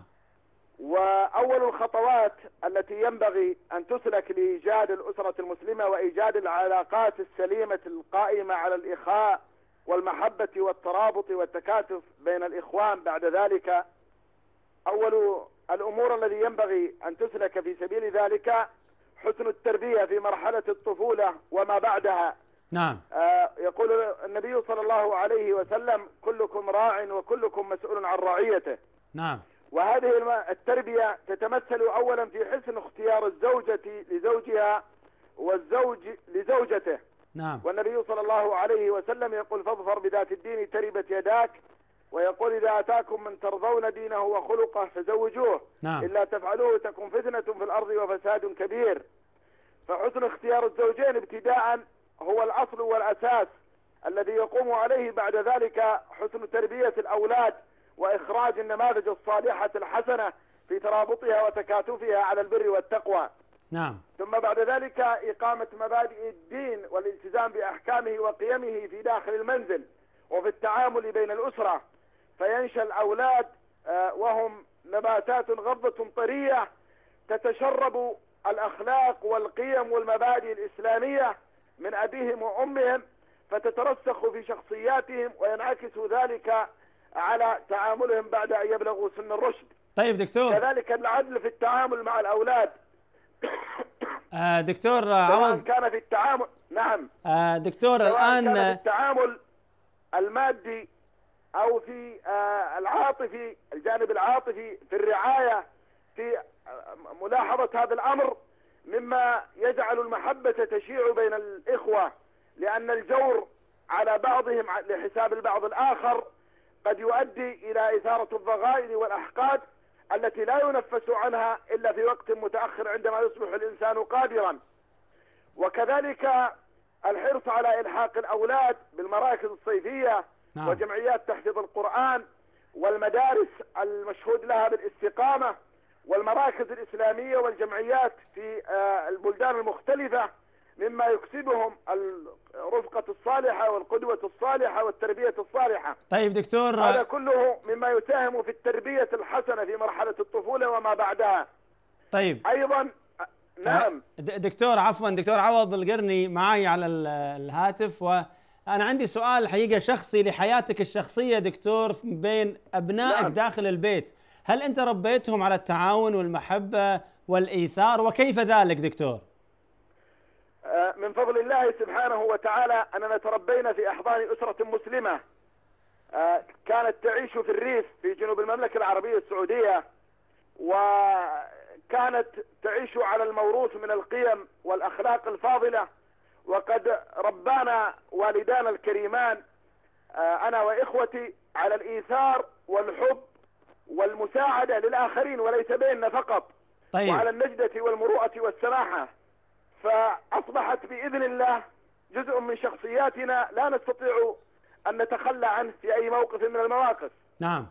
وأول الخطوات التي ينبغي أن تسلك لإيجاد الأسرة المسلمة وإيجاد العلاقات السليمة القائمة على الإخاء والمحبة والترابط والتكاتف بين الإخوان بعد ذلك أول الأمور الذي ينبغي أن تسلك في سبيل ذلك حسن التربية في مرحلة الطفولة وما بعدها نعم آه يقول النبي صلى الله عليه وسلم كلكم راع وكلكم مسؤول عن رعيته نعم وهذه التربية تتمثل أولا في حسن اختيار الزوجة لزوجها والزوج لزوجته نعم والنبي صلى الله عليه وسلم يقول فاظفر بذات الدين تربت يداك ويقول إذا أتاكم من ترضون دينه وخلقه فزوجوه نعم. إلا تفعلوه تكن فتنة في الأرض وفساد كبير فحسن اختيار الزوجين ابتداء هو الأصل والأساس الذي يقوم عليه بعد ذلك حسن تربية الأولاد وإخراج النماذج الصالحة الحسنة في ترابطها وتكاتفها على البر والتقوى نعم ثم بعد ذلك إقامة مبادئ الدين والالتزام بأحكامه وقيمه في داخل المنزل وفي التعامل بين الأسرة فينشا الاولاد آه، وهم نباتات غضة طرية تتشرب الاخلاق والقيم والمبادئ الاسلامية من ابيهم وامهم فتترسخ في شخصياتهم وينعكس ذلك على تعاملهم بعد ان يبلغوا سن الرشد طيب دكتور كذلك العدل في التعامل مع الاولاد آه، دكتور آه، عوض كان في التعامل نعم دكتور الان كان في التعامل المادي او في آه، العاطفي الجانب العاطفي في الرعايه في آه، ملاحظه هذا الامر مما يجعل المحبه تشيع بين الاخوه لان الجور على بعضهم لحساب البعض الاخر قد يؤدي الى اثاره الضغائن والاحقاد التي لا ينفس عنها الا في وقت متاخر عندما يصبح الانسان قادرا وكذلك الحرص على الحاق الاولاد بالمراكز الصيفيه نعم. وجمعيات تحفظ القرآن والمدارس المشهود لها بالاستقامة والمراكز الإسلامية والجمعيات في آه، البلدان المختلفة مما يكسبهم الرفقة الصالحة والقدوة الصالحة والتربية الصالحة طيب دكتور هذا كله مما يساهم في التربية الحسنة في مرحلة الطفولة وما بعدها طيب أيضا آه، نعم دكتور عفوا دكتور عوض القرني معي على الهاتف و انا عندي سؤال حقيقه شخصي لحياتك الشخصيه دكتور بين ابنائك نعم. داخل البيت هل انت ربيتهم على التعاون والمحبه والايثار وكيف ذلك دكتور آه، من فضل الله سبحانه وتعالى اننا تربينا في احضان اسره مسلمه آه، كانت تعيش في الريف في جنوب المملكه العربيه السعوديه وكانت تعيش على الموروث من القيم والاخلاق الفاضله وقد ربانا والدانا الكريمان آه، انا واخوتي على الايثار والحب والمساعدة للاخرين وليس بيننا فقط طيب. وعلى النجدة والمروءة والسماحة فاصبحت باذن الله جزء من شخصياتنا لا نستطيع ان نتخلى عنه في اي موقف من المواقف نعم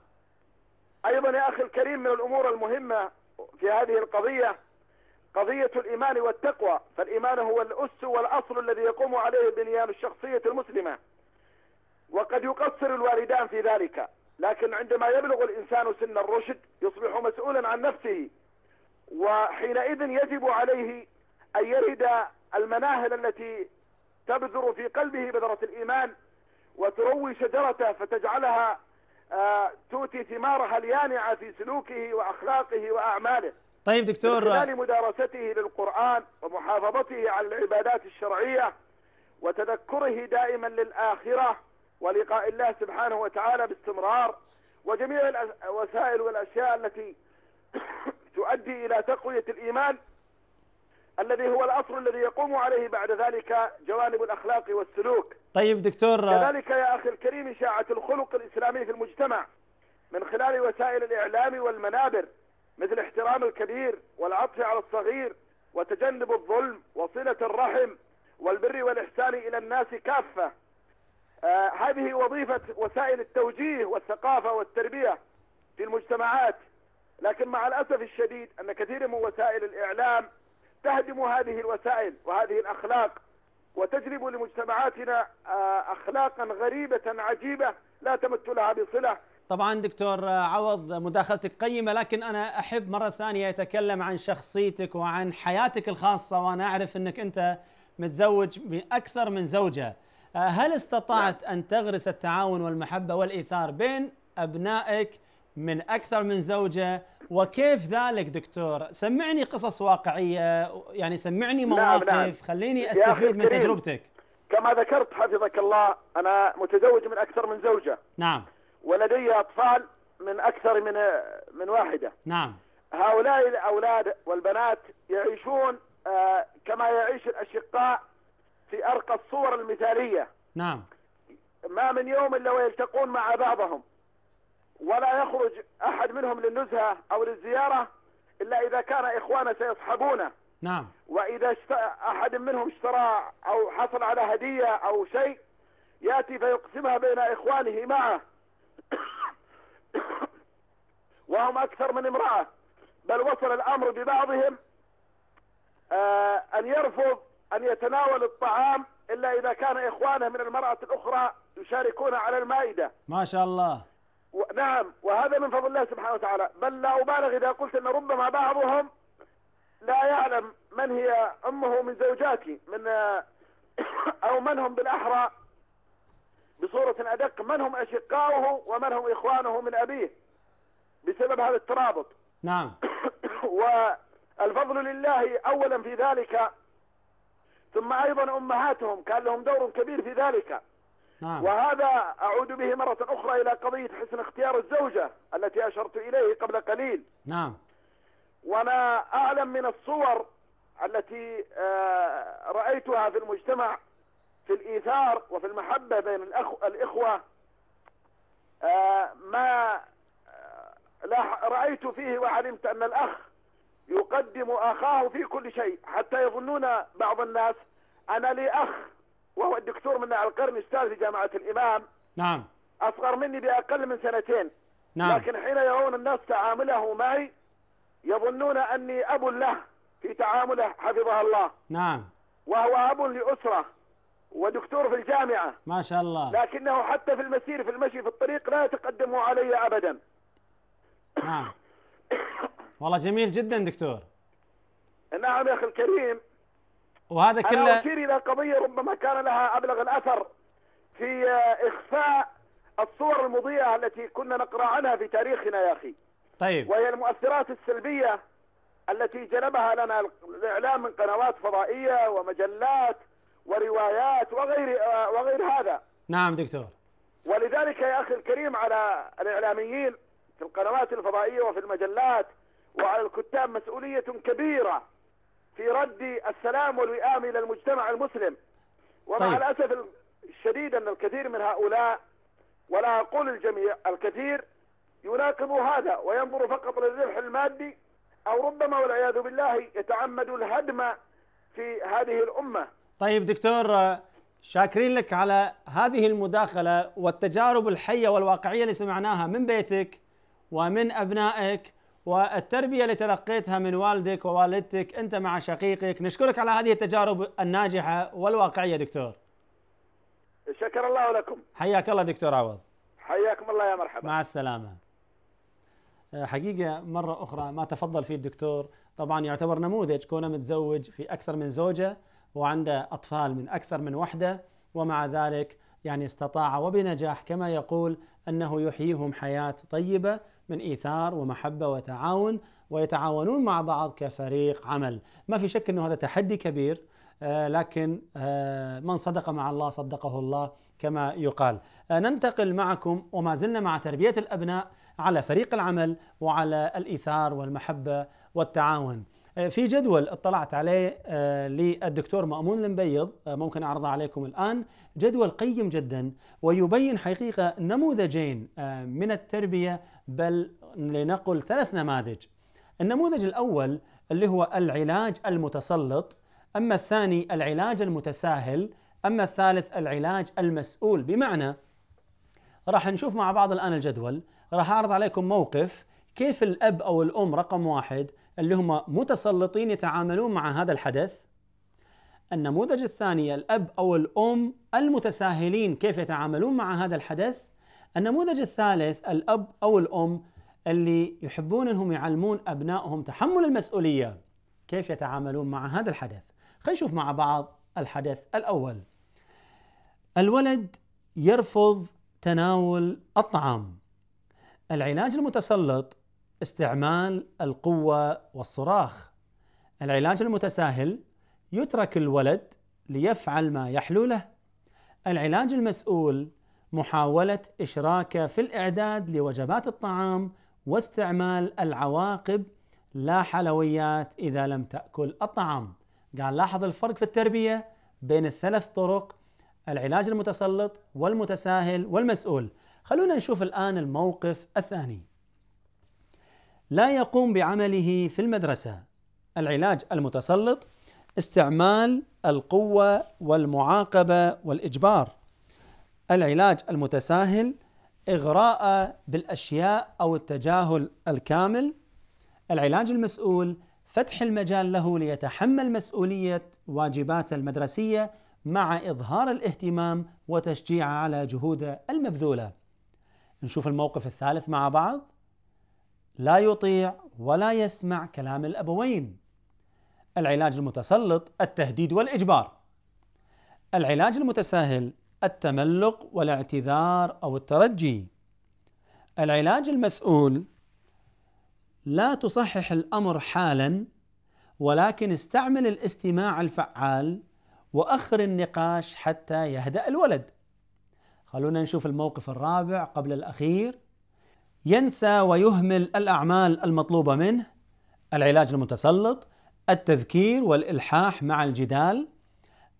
ايضا يا اخي الكريم من الامور المهمة في هذه القضية قضية الإيمان والتقوى فالإيمان هو الأس والأصل الذي يقوم عليه بنيان الشخصية المسلمة وقد يقصر الوالدان في ذلك لكن عندما يبلغ الإنسان سن الرشد يصبح مسؤولا عن نفسه وحينئذ يجب عليه أن يرد المناهل التي تبذر في قلبه بذرة الإيمان وتروي شجرته فتجعلها آه، تؤتي ثمارها اليانعة في سلوكه وأخلاقه وأعماله طيب دكتور خلال مدارسته للقرآن ومحافظته على العبادات الشرعية وتذكره دائما للآخرة ولقاء الله سبحانه وتعالى باستمرار وجميع الوسائل والأشياء التي تؤدي إلى تقوية الإيمان الذي هو الأصل الذي يقوم عليه بعد ذلك جوانب الأخلاق والسلوك طيب دكتور كذلك يا أخي الكريم إشاعة الخلق الإسلامي في المجتمع من خلال وسائل الإعلام والمنابر مثل احترام الكبير والعطف على الصغير وتجنب الظلم وصلة الرحم والبر والإحسان إلى الناس كافة آه هذه وظيفة وسائل التوجيه والثقافة والتربية في المجتمعات لكن مع الأسف الشديد أن كثير من وسائل الإعلام تهدم هذه الوسائل وهذه الأخلاق وتجلب لمجتمعاتنا آه، أخلاقا غريبة عجيبة لا تمت لها بصلة طبعا دكتور عوض مداخلتك قيمة لكن أنا أحب مرة ثانية أتكلم عن شخصيتك وعن حياتك الخاصة وأنا أعرف أنك أنت متزوج بأكثر من زوجة آه، هل استطعت نعم. أن تغرس التعاون والمحبة والإيثار بين أبنائك من أكثر من زوجة وكيف ذلك دكتور سمعني قصص واقعية يعني سمعني نعم، مواقف نعم. خليني أستفيد من تجربتك كما ذكرت حفظك الله أنا متزوج من أكثر من زوجة نعم ولدي أطفال من أكثر من من واحدة نعم هؤلاء الأولاد والبنات يعيشون آه، كما يعيش الأشقاء في أرقى الصور المثالية نعم ما من يوم إلا ويلتقون مع بعضهم ولا يخرج أحد منهم للنزهة أو للزيارة إلا إذا كان إخوانه سيصحبونه نعم وإذا اشت... أحد منهم اشترى أو حصل على هدية أو شيء يأتي فيقسمها بين إخوانه معه وهم اكثر من امرأة بل وصل الامر ببعضهم آه، ان يرفض ان يتناول الطعام الا اذا كان اخوانه من المرأة الاخرى يشاركون على المائدة ما شاء الله و... نعم وهذا من فضل الله سبحانه وتعالى بل لا أبالغ إذا قلت أن ربما بعضهم لا يعلم من هي أمه من زوجاتي من آه، أو من هم بالأحرى بصورة أدق من هم أشقاؤه ومن هم إخوانه من أبيه بسبب هذا الترابط نعم والفضل لله أولا في ذلك ثم أيضا أمهاتهم كان لهم دور كبير في ذلك نعم. وهذا أعود به مرة أخرى إلى قضية حسن اختيار الزوجة التي أشرت إليه قبل قليل نعم وأنا أعلم من الصور التي آه، رأيتها في المجتمع في الإيثار وفي المحبة بين الأخ... الإخوة آه، ما آه، رأيت فيه وعلمت أن الأخ يقدم أخاه في كل شيء حتى يظنون بعض الناس أنا لي أخ وهو الدكتور من القرن أستاذ في جامعة الإمام نعم أصغر مني بأقل من سنتين نعم لكن حين يرون الناس تعامله معي يظنون أني أب له في تعامله حفظها الله نعم وهو أب لأسرة ودكتور في الجامعة ما شاء الله لكنه حتى في المسير في المشي في الطريق لا يتقدم علي أبدا نعم والله جميل جدا دكتور نعم يا أخي الكريم وهذا كله أنا أشير إلى قضية ربما كان لها أبلغ الأثر في إخفاء الصور المضيئة التي كنا نقرأ عنها في تاريخنا يا أخي طيب وهي المؤثرات السلبية التي جلبها لنا الإعلام من قنوات فضائية ومجلات وروايات وغير آه، وغير هذا نعم دكتور ولذلك يا اخي الكريم على الاعلاميين في القنوات الفضائيه وفي المجلات وعلى الكتاب مسؤوليه كبيره في رد السلام والوئام الى المجتمع المسلم ومع طيب. الاسف الشديد ان الكثير من هؤلاء ولا اقول الجميع الكثير يناقض هذا وينظر فقط للربح المادي او ربما والعياذ بالله يتعمد الهدم في هذه الامه طيب دكتور شاكرين لك على هذه المداخلة والتجارب الحية والواقعية اللي سمعناها من بيتك ومن أبنائك والتربية اللي تلقيتها من والدك ووالدتك أنت مع شقيقك نشكرك على هذه التجارب الناجحة والواقعية دكتور شكر الله لكم حياك الله دكتور عوض حياكم الله يا مرحبا مع السلامة آه، حقيقة مرة أخرى ما تفضل فيه الدكتور طبعا يعتبر نموذج كونه متزوج في أكثر من زوجة وعنده أطفال من أكثر من وحدة ومع ذلك يعني استطاع وبنجاح كما يقول أنه يحييهم حياة طيبة من إيثار ومحبة وتعاون ويتعاونون مع بعض كفريق عمل ما في شك أنه هذا تحدي كبير آه، لكن آه، من صدق مع الله صدقه الله كما يقال آه، ننتقل معكم وما زلنا مع تربية الأبناء على فريق العمل وعلى الإيثار والمحبة والتعاون آه، في جدول اطلعت عليه آه، للدكتور مأمون المبيض آه، ممكن أعرضه عليكم الآن جدول قيم جدا ويبين حقيقة نموذجين من التربية بل لنقل ثلاث نماذج النموذج الأول اللي هو العلاج المتسلط أما الثاني العلاج المتساهل أما الثالث العلاج المسؤول بمعنى راح نشوف مع بعض الآن الجدول راح أعرض عليكم موقف كيف الأب أو الأم رقم واحد اللي هم متسلطين يتعاملون مع هذا الحدث النموذج الثاني الأب أو الأم المتساهلين كيف يتعاملون مع هذا الحدث النموذج الثالث الأب أو الأم اللي يحبون أنهم يعلمون أبنائهم تحمل المسؤولية كيف يتعاملون مع هذا الحدث خلينا نشوف مع بعض الحدث الأول الولد يرفض تناول الطعام العلاج المتسلط استعمال القوة والصراخ العلاج المتساهل يترك الولد ليفعل ما يحلو له العلاج المسؤول محاولة إشراكه في الإعداد لوجبات الطعام واستعمال العواقب لا حلويات إذا لم تأكل الطعام قال لاحظ الفرق في التربية بين الثلاث طرق العلاج المتسلط والمتساهل والمسؤول خلونا نشوف الآن الموقف الثاني لا يقوم بعمله في المدرسة العلاج المتسلط استعمال القوة والمعاقبة والإجبار العلاج المتساهل إغراء بالأشياء أو التجاهل الكامل العلاج المسؤول فتح المجال له ليتحمل مسؤولية واجباته المدرسية مع إظهار الاهتمام وتشجيعه على جهوده المبذولة نشوف الموقف الثالث مع بعض لا يطيع ولا يسمع كلام الابوين العلاج المتسلط التهديد والاجبار العلاج المتساهل التملق والاعتذار او الترجي العلاج المسؤول لا تصحح الامر حالا ولكن استعمل الاستماع الفعال واخر النقاش حتى يهدا الولد خلونا نشوف الموقف الرابع قبل الاخير ينسى ويهمل الأعمال المطلوبة منه العلاج المتسلط التذكير والإلحاح مع الجدال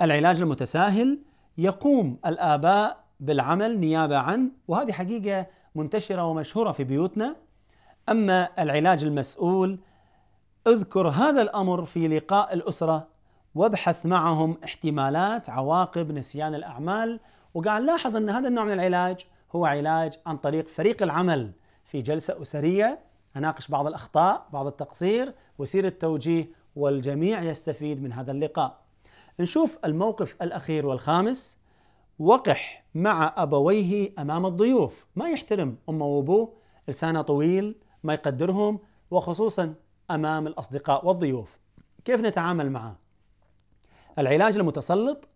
العلاج المتساهل يقوم الآباء بالعمل نيابة عن وهذه حقيقة منتشرة ومشهورة في بيوتنا أما العلاج المسؤول اذكر هذا الأمر في لقاء الأسرة وابحث معهم احتمالات عواقب نسيان الأعمال وقال لاحظ أن هذا النوع من العلاج هو علاج عن طريق فريق العمل في جلسة أسرية أناقش بعض الأخطاء بعض التقصير وسير التوجيه والجميع يستفيد من هذا اللقاء نشوف الموقف الأخير والخامس وقح مع أبويه أمام الضيوف ما يحترم أمه وأبوه لسانه طويل ما يقدرهم وخصوصا أمام الأصدقاء والضيوف كيف نتعامل معه؟ العلاج المتسلط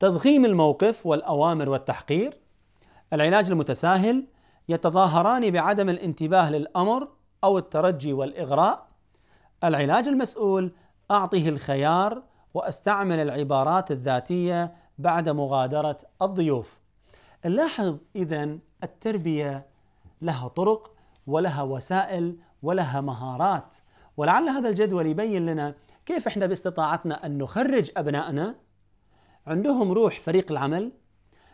تضخيم الموقف والأوامر والتحقير العلاج المتساهل يتظاهران بعدم الانتباه للامر او الترجي والاغراء العلاج المسؤول اعطه الخيار واستعمل العبارات الذاتيه بعد مغادره الضيوف. نلاحظ اذا التربيه لها طرق ولها وسائل ولها مهارات ولعل هذا الجدول يبين لنا كيف احنا باستطاعتنا ان نخرج ابنائنا عندهم روح فريق العمل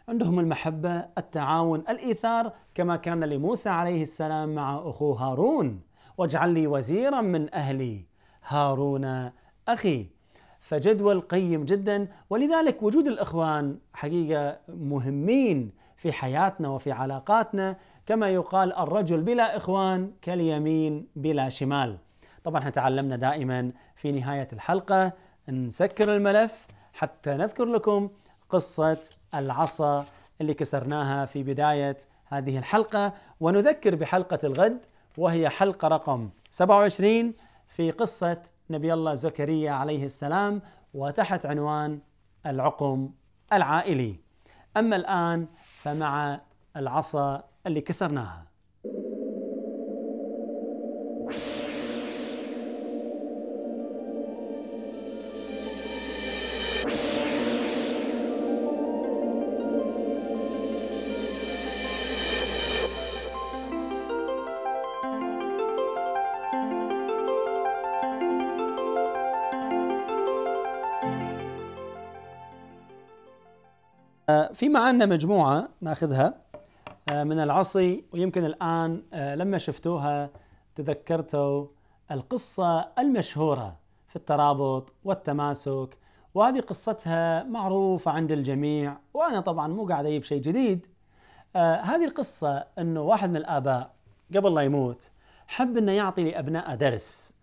عندهم المحبة التعاون الإيثار كما كان لموسى عليه السلام مع أخوه هارون واجعل لي وزيرا من أهلي هارون أخي فجدول قيم جدا ولذلك وجود الإخوان حقيقة مهمين في حياتنا وفي علاقاتنا كما يقال الرجل بلا إخوان كاليمين بلا شمال طبعا تعلمنا دائما في نهاية الحلقة نسكر الملف حتى نذكر لكم قصة العصا اللي كسرناها في بداية هذه الحلقة ونذكر بحلقة الغد وهي حلقة رقم 27 في قصة نبي الله زكريا عليه السلام وتحت عنوان العقم العائلي. أما الآن فمع العصا اللي كسرناها. في معنا مجموعة ناخذها آه، من العصي ويمكن الآن آه، لما شفتوها تذكرتوا القصة المشهورة في الترابط والتماسك وهذه قصتها معروفة عند الجميع وأنا طبعا مو قاعد أجيب شيء جديد آه، هذه القصة أنه واحد من الآباء قبل لا يموت حب أنه يعطي لأبنائه درس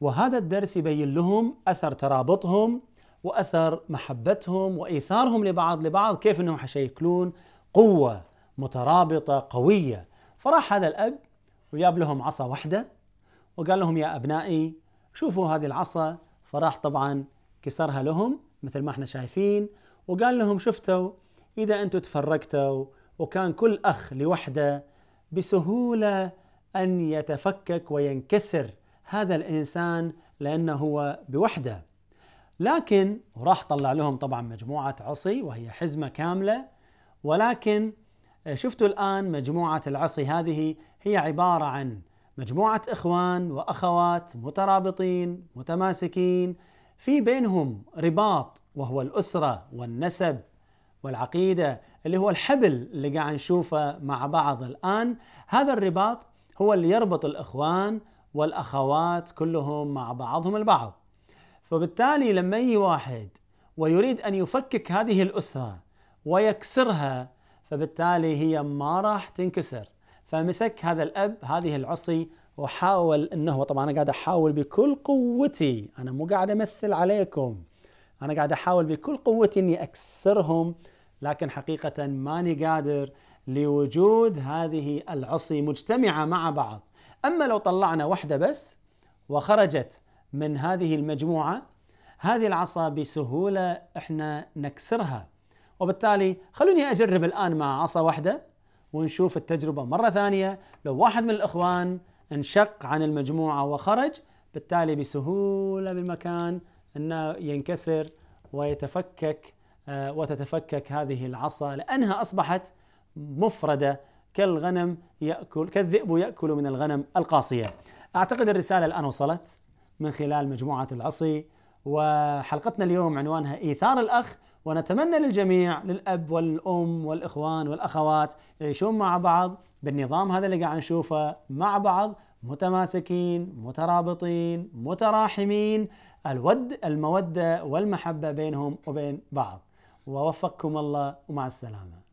وهذا الدرس يبين لهم أثر ترابطهم واثر محبتهم وايثارهم لبعض لبعض كيف انهم حيشكلون قوه مترابطه قويه فراح هذا الاب وجاب لهم عصا واحده وقال لهم يا ابنائي شوفوا هذه العصا فراح طبعا كسرها لهم مثل ما احنا شايفين وقال لهم شفتوا اذا انتم تفرقتوا وكان كل اخ لوحده بسهوله ان يتفكك وينكسر هذا الانسان لانه هو بوحده لكن وراح طلع لهم طبعا مجموعة عصي وهي حزمة كاملة ولكن آه، شفتوا الآن مجموعة العصي هذه هي عبارة عن مجموعة إخوان وأخوات مترابطين متماسكين في بينهم رباط وهو الأسرة والنسب والعقيدة اللي هو الحبل اللي قاعد نشوفه مع بعض الآن هذا الرباط هو اللي يربط الإخوان والأخوات كلهم مع بعضهم البعض فبالتالي لما يجي واحد ويريد ان يفكك هذه الاسره ويكسرها فبالتالي هي ما راح تنكسر فمسك هذا الاب هذه العصي وحاول انه طبعا انا قاعد احاول بكل قوتي انا مو قاعد امثل عليكم انا قاعد احاول بكل قوتي اني اكسرهم لكن حقيقه ماني قادر لوجود هذه العصي مجتمعه مع بعض اما لو طلعنا واحده بس وخرجت من هذه المجموعه هذه العصا بسهوله احنا نكسرها وبالتالي خلوني اجرب الان مع عصا واحده ونشوف التجربه مره ثانيه لو واحد من الاخوان انشق عن المجموعه وخرج بالتالي بسهوله بالمكان انه ينكسر ويتفكك آه، وتتفكك هذه العصا لانها اصبحت مفرده كالغنم ياكل كالذئب ياكل من الغنم القاصيه. اعتقد الرساله الان وصلت. من خلال مجموعة العصي وحلقتنا اليوم عنوانها إيثار الأخ ونتمنى للجميع للأب والأم والإخوان والأخوات يعيشون مع بعض بالنظام هذا اللي قاعد نشوفه مع بعض متماسكين مترابطين متراحمين الود المودة والمحبة بينهم وبين بعض ووفقكم الله ومع السلامة